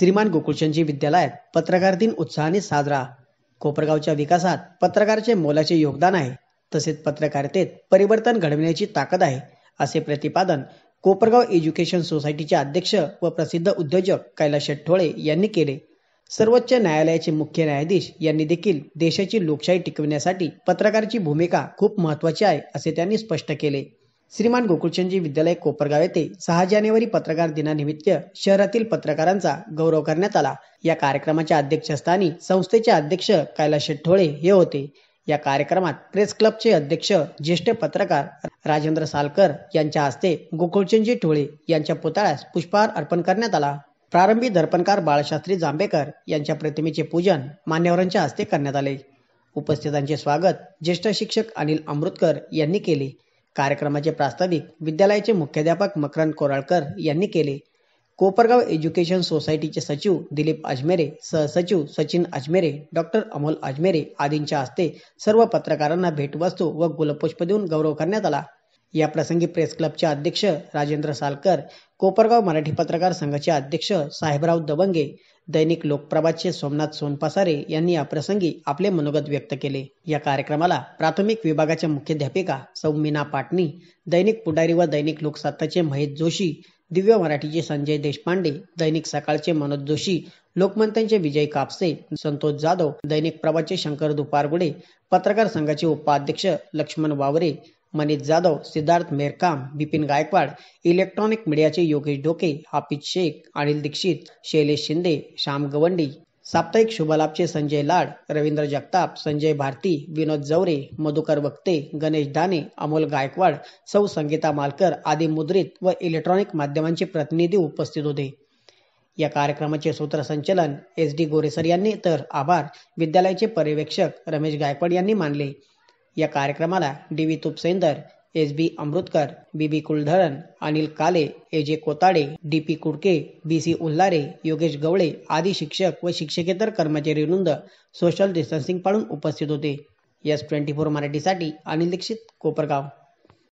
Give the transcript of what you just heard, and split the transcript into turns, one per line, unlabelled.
श्रीमान गोकुळचंदजी विद्यालयात पत्रकार दिन उत्साहाने साजरा कोपरगावच्या विकासात पत्रकारचे मोलाचे योगदान आहे तसेच पत्रकारितेत परिवर्तन घडविण्याची ताकद आहे असे प्रतिपादन कोपरगाव एज्युकेशन सोसायटीचे अध्यक्ष व प्रसिद्ध उद्योजक कैलाश ठोळे यांनी केले सर्वोच्च न्यायालयाचे मुख्य न्यायाधीश यांनी देखील देशाची लोकशाही टिकविण्यासाठी पत्रकारची भूमिका खूप महत्वाची आहे असे त्यांनी स्पष्ट केले श्रीमान गोकुळचंदजी विद्यालय कोपरगाव येथे सहा जानेवारी पत्रकार दिनानिमित्त शहरातील पत्रकारांचा गौरव करण्यात आला या कार्यक्रमाच्या अध्यक्षस्थानी संस्थेचे अध्यक्ष कैलास ठोळे हे होते या कार्यक्रमात प्रेस क्लबचे अध्यक्ष ज्येष्ठ पत्रकार राजेंद्र सालकर यांच्या हस्ते गोकुळचंदजी ठोळे यांच्या पुतळ्यास पुष्पहार अर्पण करण्यात आला प्रारंभी दर्पणकार बाळशास्त्री जांभेकर यांच्या प्रतिमेचे पूजन मान्यवरांच्या हस्ते करण्यात आले उपस्थितांचे स्वागत ज्येष्ठ शिक्षक अनिल अमृतकर यांनी केले कार्यक्रमाचे प्रास्ताविक विद्यालयाचे मुख्याध्यापक मकरंद कोराळकर यांनी केले कोपरगाव एज्युकेशन सोसायटीचे सचिव दिलीप अजमेरे सहसचिव सचिन अजमेरे डॉक्टर अमोल अजमेरे आदींच्या हस्ते सर्व पत्रकारांना भेटवस्तू व गुलपुष्प देऊन गौरव करण्यात आला या प्रसंगी प्रेस क्लबचे अध्यक्ष राजेंद्र सालकर कोपरगाव मराठी पत्रकार संघाचे अध्यक्ष साहेबराव दबंगे दैनिक लोकप्रभाचे सोमनाथ सोनपासारे यांनी या प्रसंगी आपले मनोगत व्यक्त केले या कार्यक्रमाला प्राथमिक विभागाच्या मुख्याध्यापिका सौमीना पाटणी दैनिक पुढारी व दैनिक लोकसत्ताचे महेश जोशी दिव्य मराठीचे संजय देशपांडे दैनिक सकाळचे मनोज जोशी लोकमंत्र्यांचे विजय कापसे संतोष जाधव दैनिक प्रभाचे शंकर दुपारगुडे पत्रकार संघाचे उपाध्यक्ष लक्ष्मण वावरे मनीष जाधव सिद्धार्थ मेरकाम बिपिन गायकवाड इलेक्ट्रॉनिक मीडियाचे योगेश डोके हाफिज शेख अनिल दीक्षित शैलेश शिंदे श्याम गवंडी साप्ताहिक शुभलाभचे संजय लाड रवींद्र जगताप संजय भारती विनोद जवरे मधुकर वक्ते गणेश दाने अमोल गायकवाड सौ संगीता मालकर आदी मुद्रित व इलेक्ट्रॉनिक माध्यमांचे प्रतिनिधी उपस्थित होते या कार्यक्रमाचे सूत्रसंचलन एस डी गोरेसर यांनी तर आभार विद्यालयाचे पर्यवेक्षक रमेश गायकवाड यांनी मानले या कार्यक्रमाला D V Tupsendar S B Amrutkar B B Kuldharan Anil Kale A J कोताडे D P कुडके बी सी उल्लारे योगेश गवळे आदी शिक्षक व शिक्षकेतर कर्मचारी वृंद सोशल डिस्टन्सिंग पाळून उपस्थित होते एस ट्वेंटी फोर मराठीसाठी अनिल दीक्षित कोपरगाव